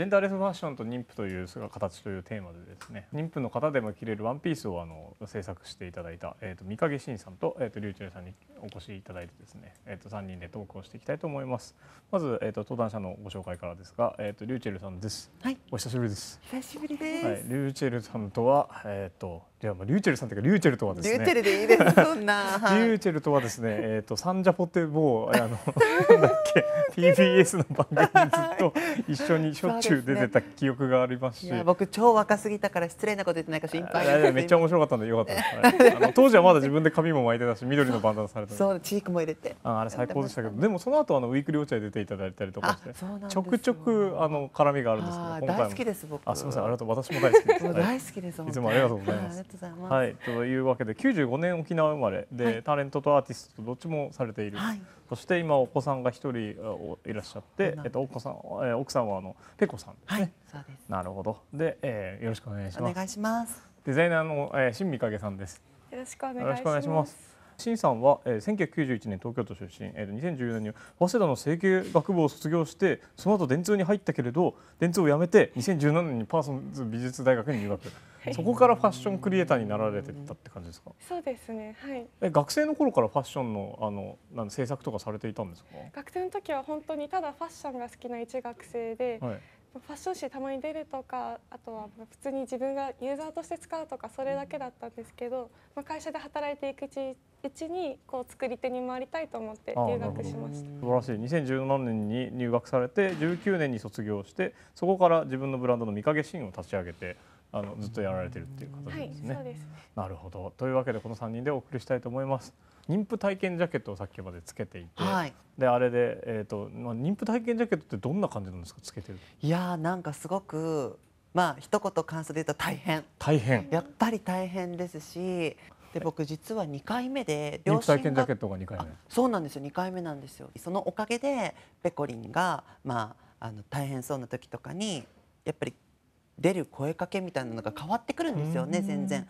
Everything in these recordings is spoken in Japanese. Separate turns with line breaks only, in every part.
ジェンダーレスファッションと妊婦という形というテーマでですね妊婦の方でも着れるワンピースをあの制作していただいた、えーと、と三影慎さんと,、えーと、とリューチェルさんにお越しいただいてですね、えーと、と3人でトークをしていきたいと思いますまず、えー、と登壇者のご紹介からですが、えー、とリューチェルさんです、はい、お久しぶりです
久しぶりです、はい、リ
ューチェルさんとは、えー、といやまあリューチェルさんというかリューチェルとはですね。リューチェルでいいです。そんな。リューチェルとはですね、えっ、ー、とサンジャポテボーあの なんだっけ TBS の番組にずっと 一緒にしょっちゅう出てた記憶がありますし。すね、僕
超若すぎたから失礼なこと言ってないか心配です。めっちゃ面
白かったんでよかったです。あの当時はまだ自分で髪も巻いてたし緑のバンダナされてそう。チークも入れて。ああれ最高でしたけど、でもその後あのウィークリーお茶で出ていただいたりとかして、ちょくちょくあの絡みがあるんですけど、大好きです僕。あすみませんありがとう私も大好き
です。大好きです。いつもありがとうございます。とうございます。は
い、というわけで95年沖縄生まれで、はい、タレントとアーティストどっちもされている、はい、そして今お子さんが一人いらっしゃって、えっと、お子さん奥さんはあのペコさんですね。はい、そうですなるほどで、えー、よろしくお願いします。お願いしますデザイナーの、えー、新見影さんです。
よろしくお願いしま
す。C さんは、えー、1991年東京都出身、えー、2014年に早稲田の政経学部を卒業してその後電通に入ったけれど電通を辞めて2017年にパーソンズ美術大学に入学。そこからファッションクリエイターになられてたって感じですか。
そうですね。はい。
え学生の頃からファッションのあのなん制作とかされていたんですか。
学生の時は本当にただファッションが好きな一学生で、はい、ファッション誌たまに出るとかあとは普通に自分がユーザーとして使うとかそれだけだったんですけど、まあ、会社で働いていくうちうちにこう作り手に回りたいと思って入学しました
素晴らしい2017年に入学されて19年に卒業してそこから自分のブランドの見かけシーンを立ち上げてあのずっとやられてるっていう形ですね。はい、そうですなるほどというわけでこの3人でお送りしたいと思います。妊婦体験ジャケットをさっきまでつけていて、はい、であれで、えーとまあ、妊婦体験ジャケットってどんな感じなんですかつけてる
いやーなんかすごくまあ一言感想で言うと大変
大変やっ
ぱり大変ですしで僕実は2回目で両親がそうなんですよ2回目なんですよそのおかげでペコリンが、まあ、あの大変そうな時とかにやっぱり出る声かけみたいなのが変わってくるんですよね全然。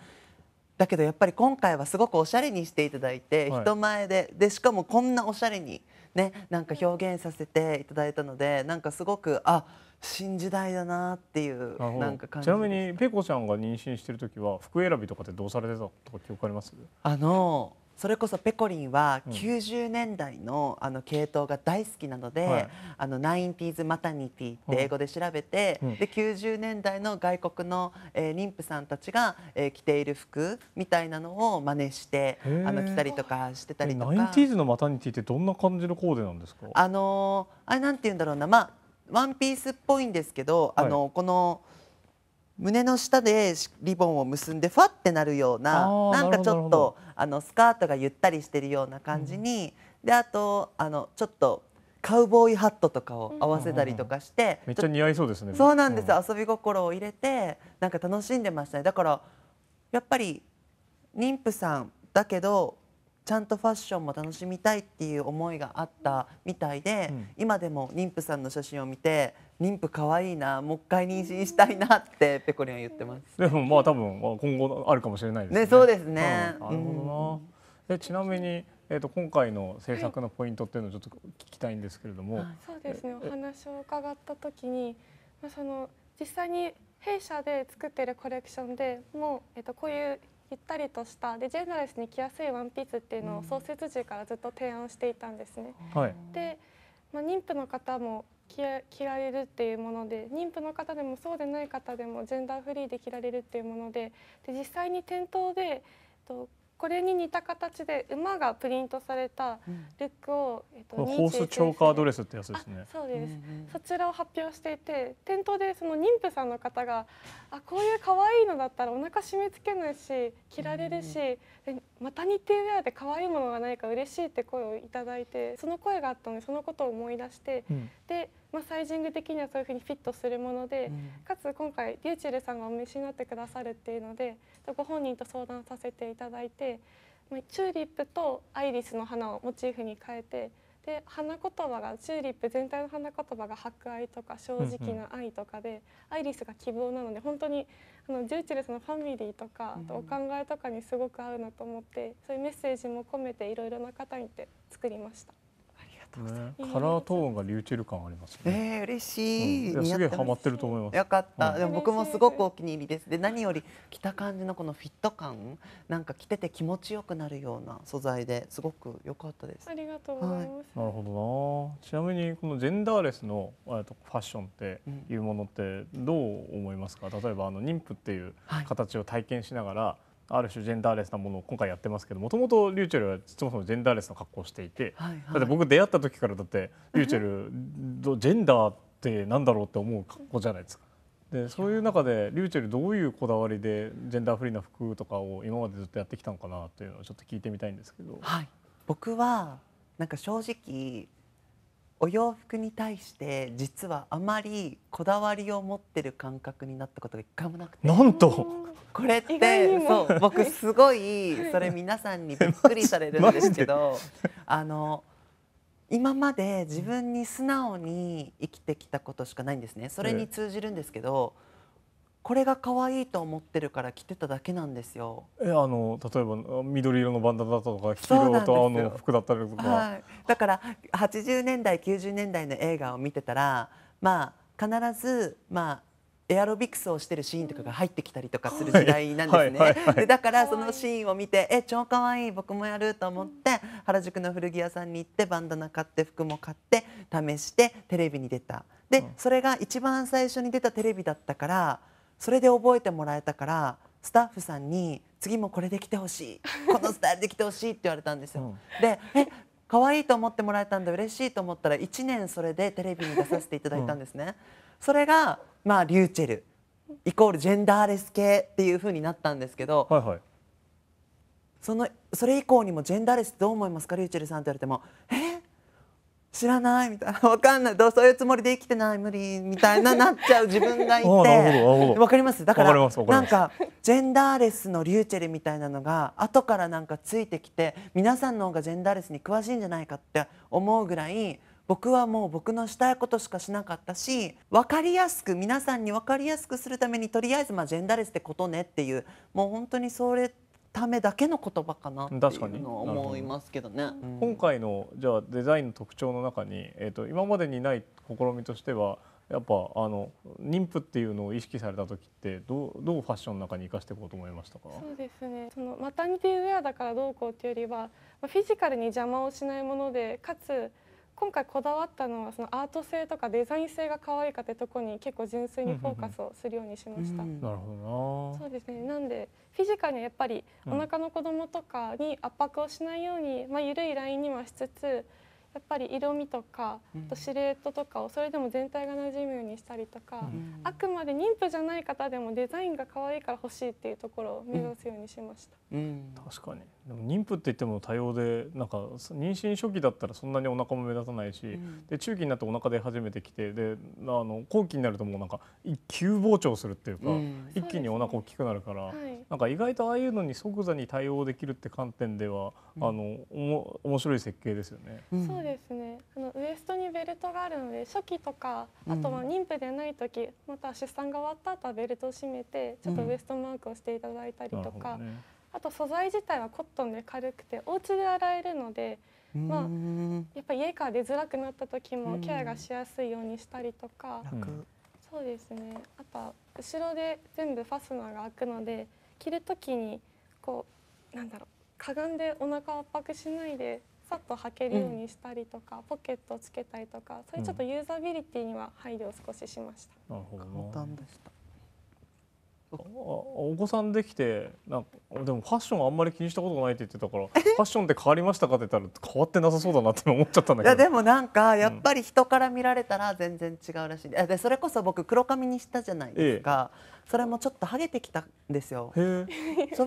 だけどやっぱり今回はすごくおしゃれにしていただいて、はい、人前ででしかもこんなおしゃれに、ね、なんか表現させていただいたのでなんかすごくあ新時代だなっていうなんか感じちな
みにペコちゃんが妊娠してる時は服選びとかってどうされてたとか記憶あります
あのそれこそペコリンは90年代のあの系統が大好きなので、はい、あのナインティーズマタニティって英語で調べて、うん、で90年代の外国の、えー、妊婦さんたちが、えー、着ている服みたいなのを真似してあの着たりとかしてたりとか。ナインティーズ
のマタニティってどんな感じのコーデなんですか？
あのー、あれなんて言うんだろうな、まあワンピースっぽいんですけど、はい、あのこの。胸の下でリボンを結んでファってなるようななんかちょっとあのスカートがゆったりしてるような感じに、うん、であとあのちょっとカウボーイハットとかを合わせたりとかして、めっちゃ似合いそうですねそうなんです、遊び心を入れてなんか楽しんでましたねだからやっぱり妊婦さんだけどちゃんとファッションも楽しみたいっていう思いがあったみたいで、うん、今でも妊婦さんの写真を見て妊婦可愛いなもう一回妊娠したいなってペコリンは言ってます
でもまあ多分今後あるかもしれないですね、ね、そうですね、うん、
でちなみにえーと、今回
の制作のポイントっていうのをちょっと聞きたいんですけれども、はい、そうですねお
話を伺った時に、まあ、その実際に弊社で作ってるコレクションでもう、えーとこういうゆったりとしたでジェンダーレスに着やすいワンピースっていうのを創設時からずっと提案していたんですね。で、まあ、妊婦の方も着られるっていうもので妊婦の方でもそうでない方でもジェンダーフリーで着られるっていうものでで実際に店頭でこれに似た形で馬がプリントされたルックを、えっと、ホースチョーカードレ
スってやつですね。そう
です、そちらを発表していて店頭でその妊婦さんの方があこういう可愛いのだったらお腹締め付けないし着られるし、マタニティウェアで可愛いものがないか嬉しいって声をいただいてその声があったのでそのことを思い出して、うん、で、まあ、サイジング的にはそういうふうにフィットするもので、うん、かつ今回リューチェルさんがお召しになってくださるっていうのでご本人と相談させていただいて、まあ、チューリップとアイリスの花をモチーフに変えてで花言葉がチューリップ全体の花言葉が博愛とか正直な愛とかで、うんうん、アイリスが希望なので本当にその11スのファミリーとか、うお考えとかにすごく合うなと思ってそういうメッセージも込めていろいろな方にって
作りました。
とうございます、ね、カラートーンがリューチェル感ありますねえー、
嬉しいうんい、すげえハマってると思いますよかった、うん、でも僕もすごくお気に入りですで何より着た感じのこのフィット感なんか着てて気持ちよくなるような素材ですごく良かったです
ありがとうございます、はい、なる
ほどなちなみにこのジェンダーレスのファッションっていうものってどう思いますか、うん、例えばあの妊婦っていう形を体験しながら、はいある種ジェンダーレスなものを今回やってますけどもともと RYUCHEL はそもそもジェンダーレスな格好をしていて、はいはい、だって僕出会った時からだって RYUCHEL ジェンダーってなんだろうって思う格好じゃないですか。でそういう中で RYUCHEL どういうこだわりでジェンダーフリーな
服とかを今までずっとやってきたのかなっていうのをちょっと聞いてみたいんですけど。はい、僕はなんか正直お洋服に対して実はあまりこだわりを持ってる感覚になったことが一回もなくてなんとこれってそう僕すごいそれ皆さんにびっくりされるんですけどあの今まで自分に素直に生きてきたことしかないんですねそれに通じるんですけど、これが可愛いと思ってるから着てただけなんですよ。
えあの例えば緑色のバンダナとか黄色と青の服だったりとか、はい、
だから80年代90年代の映画を見てたらまあ必ずまあエアロビクスをしてるシーンとかが入ってきたりとかする時代なんですね。はいはいはい、でだからそのシーンを見てえ超可愛い僕もやると思って原宿の古着屋さんに行ってバンダナ買って服も買って試してテレビに出た。でそれが一番最初に出たテレビだったから。それで覚えてもらえたからスタッフさんに次もこれで来てほしいこのスタイルで来てほしいって言われたんですよ。うん、でえ可愛いと思ってもらえたんで嬉しいと思ったら1年それでテレビに出させていただいたんですね。うん、それがまあリューチェルイコールジェンダーレス系っていう風になったんですけど、はいはい、そのそれ以降にもジェンダーレスどう思いますかリューチェルさんって言われてもえ知らないみたいな わかんないどうそういうつもりで生きてない無理みたいななっちゃう自分がいて分 かりますだからなんかジェンダーレスのリューチェルみたいなのが後からなんかついてきて皆さんの方がジェンダーレスに詳しいんじゃないかって思うぐらい僕はもう僕のしたいことしかしなかったし分かりやすく皆さんに分かりやすくするためにとりあえずまあジェンダーレスってことねっていうもう本当にそれためだけの言葉かなっていうのは思いますけどね。ど今回
のじゃあデザインの特徴の中に、えーと、今までにない試みとしてはやっぱあの妊婦っていうのを意識された時ってどうどうファッションの中に生かしていこうと思いましたかそ
うですねそのマタニティウェアだからどうこうっていうよりはまあ、フィジカルに邪魔をしないものでかつ今回こだわったのはそのアート性とかデザイン性が可愛いかってとこに結構純粋にフォーカスをするようにしました。うんうんうん、なるほどな。そうですね。なんでフィジカルにやっぱりお腹の子供とかに圧迫をしないように、まあ緩いラインにはしつつ。やっぱり色味とか、とシルエットとかをそれでも全体が馴染むようにしたりとか、あくまで妊婦じゃない方でもデザインが可愛いから欲しいっていうところを目指すようにしました。
うん、確かにでも妊婦って言っても多様でなんか妊娠初期だったらそんなにお腹も目立たないし、うん、で中期になってお腹出始めてきてであの後期になるともうなんか急膨張するっていうか、うん、一気にお腹大きくなるから、ねはい、なんか意外とああいうのに即座に対応できるって観点では、うん、あのおも面白い設計ですよね。そ
うですねあのウエストにベルトがあるので初期とかあとは妊婦でない時、また出産が終わった後はベルトを締めてちょっとウエストマークをしていただいたりとか。ねあと素材自体はコットンで軽くてお家で洗えるので、まあ、やっぱ家から出づらくなった時もケアがしやすいようにしたりとか、そうですねあとは後ろで全部ファスナーが開くので着る時にこうなんだろうかがんでお腹を圧迫しないでさっと履けるようにしたりとか、うん、ポケットをつけたりとかそういうちょっとユーザビリティには配慮を少しし
ました。簡単でしたお子さんできてなんかでもファッションあんまり気にしたことがないって言ってたからファッションって変わりましたかって言ったら変わってなさそうだなって思っちゃったんだけどいやでも
なんかやっぱり人から見られたら全然違うらしい、うん、でそれこそ僕黒髪にしたじゃないですか、ええ、それもちょっとハゲてきたんですよそう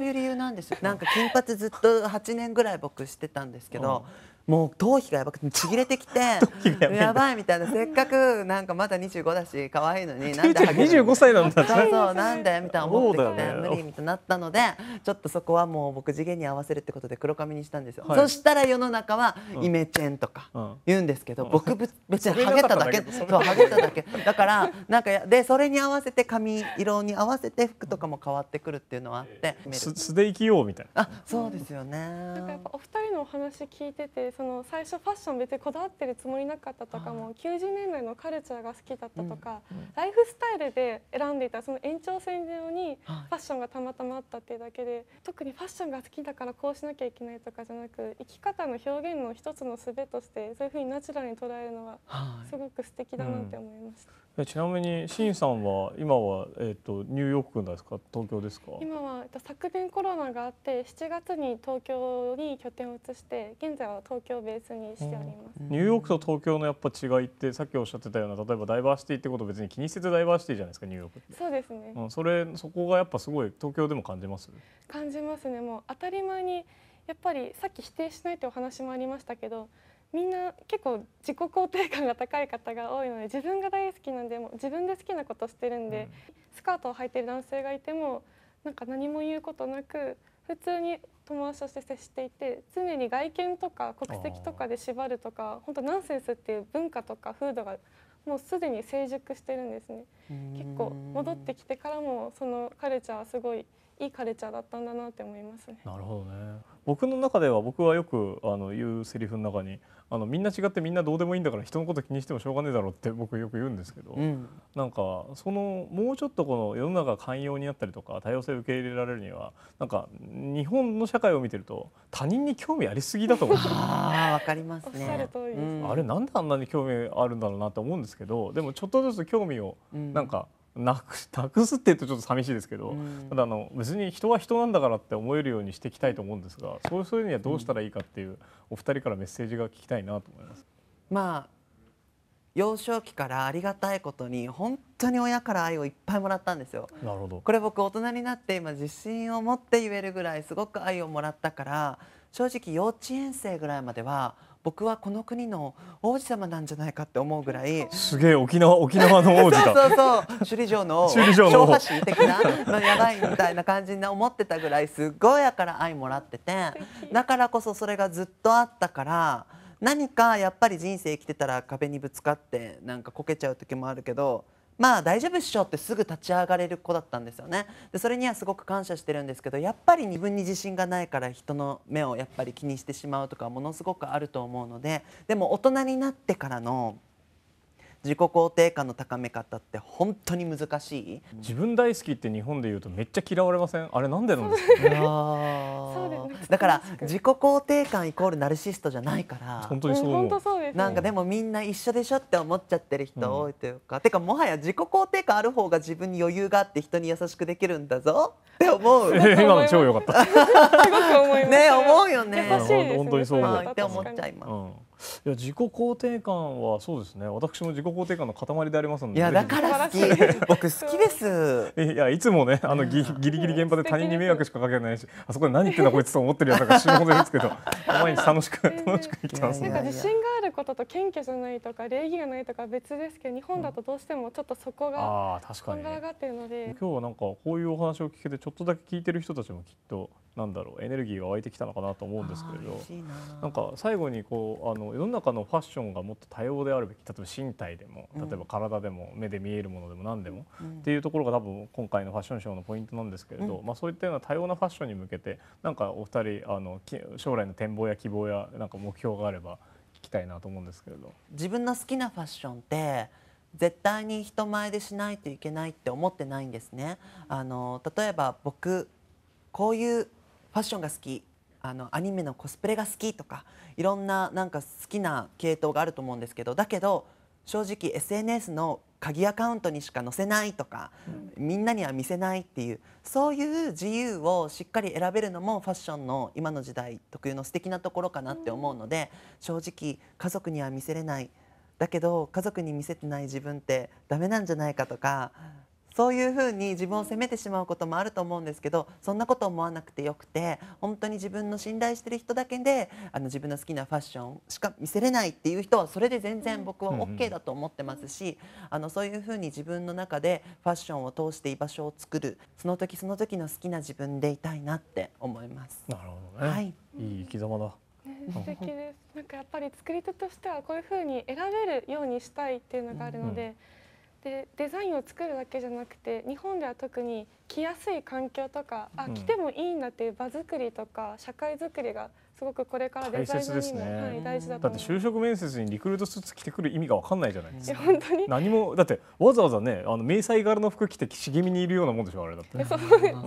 いう理由なんですよなんか金髪ずっと8年ぐらい僕してたんですけど、うんもう頭皮がやばくてちぎれてきて やばいみたいなせっかくなんかまだ25だし可愛いのに なんで25歳なんだそうそうなんだよみたいな思ってきて、ね、無理みたいになったのでちょっとそこはもう僕次元に合わせるってことで黒髪にしたんですよ、はい、そしたら世の中はイメチェンとか言うんですけど、うん、僕別にハゲただけそうハゲただけだからなんかでそれに合わせて髪色に合わせて服とかも変わってくるっていうのはあって素で生きようみたいなあそうですよねなんかやっぱ
お二人のお話聞いててその最初ファッション別にこだわってるつもりなかったとかも90年代のカルチャーが好きだったとか、ライフスタイルで選んでいたその延長線上にファッションがたまたまあったっていうだけで特にファッションが好きだからこうしなきゃいけないとかじゃなく生き方の表現の一つの術としてそういうふうにナチュラルに捉えるのはすごく素敵だなって思いました。
ちなみにシンさんは今はえっ、とニューヨークですか東京ですか
今はと、昨年コロナがあって7月に東京に拠点を移して現在は東京ベースにしておりま
す、うん、ニューヨークと東京のやっぱ違いってさっきおっしゃってたような例えばダイバーシティってこと別に気にせずダイバーシティじゃないですかニューヨーク
そうですね、う
ん、それそこがやっぱすごい東京でも感じます
感じますねもう当たり前にやっぱりさっき否定しないってお話もありましたけどみんな結構自己肯定感が高い方が多いので自分が大好きなんでも自分で好きなことしてるんで、スカートを履いてる男性がいてもなんか何も言うことなく普通に友達として接していて常に外見とか国籍とかで縛るとか本当ナンセンスっていう文化とか風土がもうすでに成熟してるんですね結構戻ってきてからもそのカルチャーはすごいいいカルチャーだったんだなって思いますねな
るほどね僕の中では僕はよくあの言うセリフの中にあのみんな違ってみんなどうでもいいんだから人のこと気にしてもしょうがねえだろって僕よく言うんですけど、うん、なんかそのもうちょっとこの世の中寛容になったりとか多様性を受け入れられるにはなんか日本の社会を見てると他人に興味ありすぎだと思う あわかりますね。あれなんであんなに興味あるんだろうなって思うんですけどでもちょっとずつ興味をなんか、うんなく なくすっていうとちょっと寂しいですけど、うん、ただあの別に人は人なんだからって思えるようにしていきたいと思うんですがそうそういうにはどうしたらいいかっていう、お二人からメッセージが聞きたいなと思います。
まあ幼少期からありがたいことに本当に親から愛をいっぱいもらったんですよ。なるほどこれ僕大人になって今自信を持って言えるぐらいすごく愛をもらったから正直幼稚園生ぐらいまでは僕はこの国の王子様なんじゃないかって思うぐらい
すげえ沖縄沖縄の王子だ そうそうそう首
里城の昭和史的なのやばいみたいな感じに思ってたぐらいすごいやから愛もらっててだからこそそれがずっとあったから何かやっぱり人生生きてたら壁にぶつかってなんかこけちゃう時もあるけどまあ大丈夫っしょってすぐ立ち上がれる子だったんですよねでそれにはすごく感謝してるんですけどやっぱり自分に自信がないから人の目をやっぱり気にしてしまうとかものすごくあると思うのででも大人になってからの自己肯定感の高め方って本当に難しい自分大好きって日本で言うとめっちゃ嫌われませんあれなんでなんですか、ねだから自己肯定感イコールナルシストじゃないから本当にそう思う、ね、なんかでもみんな一緒でしょって思っちゃってる人多いというか、うん、てかもはや自己肯定感ある方が自分に余裕があって人に優しくできるんだぞって思う今の超良かった ね思うよね優しい、ね、本当にそうって思っちゃいます、う
んいや自己肯定感はそうですね私も自己肯定感の塊でありますのでいやだから好き僕好きですいやいつもねあのぎギリギリ現場で他人に迷惑しかかけないしあそこで何言ってんだこいつと思ってるやつが死ぬほどですけど毎日 楽しく楽しく生きてます、ね、なんか自信
があることと謙虚じゃないとか礼儀がないとか別ですけど日本だとどうしてもちょっとそこが、うん、あ確かに今
日はなんかこういうお話を聞けてちょっとだけ聞いてる人たちもきっとなんだろうエネルギーが湧いてきたのかなと思うんですけれどなんか最後にこうあの世の中のファッションがもっと多様であるべき例えば身体でも例えば体でも、目で見えるものでも何でも、うん、っていうところが多分今回のファッションショーのポイントなんですけれど、うん、まあ、そういったような多様なファッションに向けてなんかお二人あの将来の展望や希望やなんか目標があれば聞きたいなと思うんですけれど。
自分の好きなファッションって絶対に人前でしないといけないって思ってないんですね。あの例えば僕こういうファッションが好きあのアニメのコスプレが好きとかいろんななんか好きな系統があると思うんですけどだけど正直 SNS の鍵アカウントにしか載せないとか、うん、みんなには見せないっていうそういう自由をしっかり選べるのもファッションの今の時代特有の素敵なところかなって思うので、うん、正直家族には見せれないだけど家族に見せてない自分ってダメなんじゃないかとか。うんそういうふうに自分を責めてしまうこともあると思うんですけどそんなこと思わなくてよくて本当に自分の信頼してる人だけであの自分の好きなファッションしか見せれないっていう人はそれで全然僕は OK だと思ってますしあのそういうふうに自分の中でファッションを通して居場所を作るその時その時の好きな自分でいたいなって思います。なるほどね、はい、
いい生き様だ
素敵です。なんかやっぱり作り手としてはこういうふうに選べるようにしたいっていうのがあるので、うんでデザインを作るだけじゃなくて日本では特に着やすい環境とかあ来てもいいんだっていう場作りとか社会づくりがるんですね。すごくこれからデザイナーにも、ねはい、大事だとだって
就職面接にリクルートスーツ着てくる意味が分かんないじゃないですか本当に何もだってわざわざねあの迷彩柄の服着て茂みにいるようなもんでしょあれだって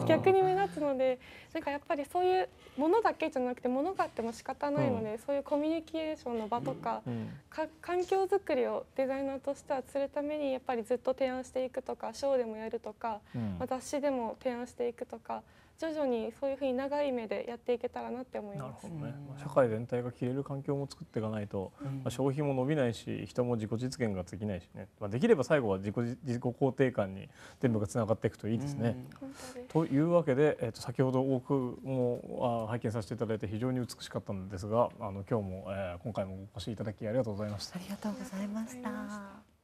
逆に目立つのでなんかやっぱりそういうものだけじゃなくてものがあっても仕方ないので、うん、そういうコミュニケーションの場とかうん、か環境づくりをデザイナーとしてはするためにやっぱりずっと提案していくとかショーでもやるとか、うん、まあ、雑誌でも提案していくとか徐々にそういうふうに長い目でやっていけたらなって思います。なる
ほどね。まあ、社会全体が消える環境も作っていかないと、まあ、消費も伸びないし、人も自己実現ができないしね。まあ、できれば最後は自己自己肯定感に全部がつながっていくといいですね。というわけで、えっ、ー、と先ほど多くもあ拝見させていただいて非常に美しかったんですが、あの今日も、えー、今回もお越しいただきありがとうございました。ありがとう
ございました。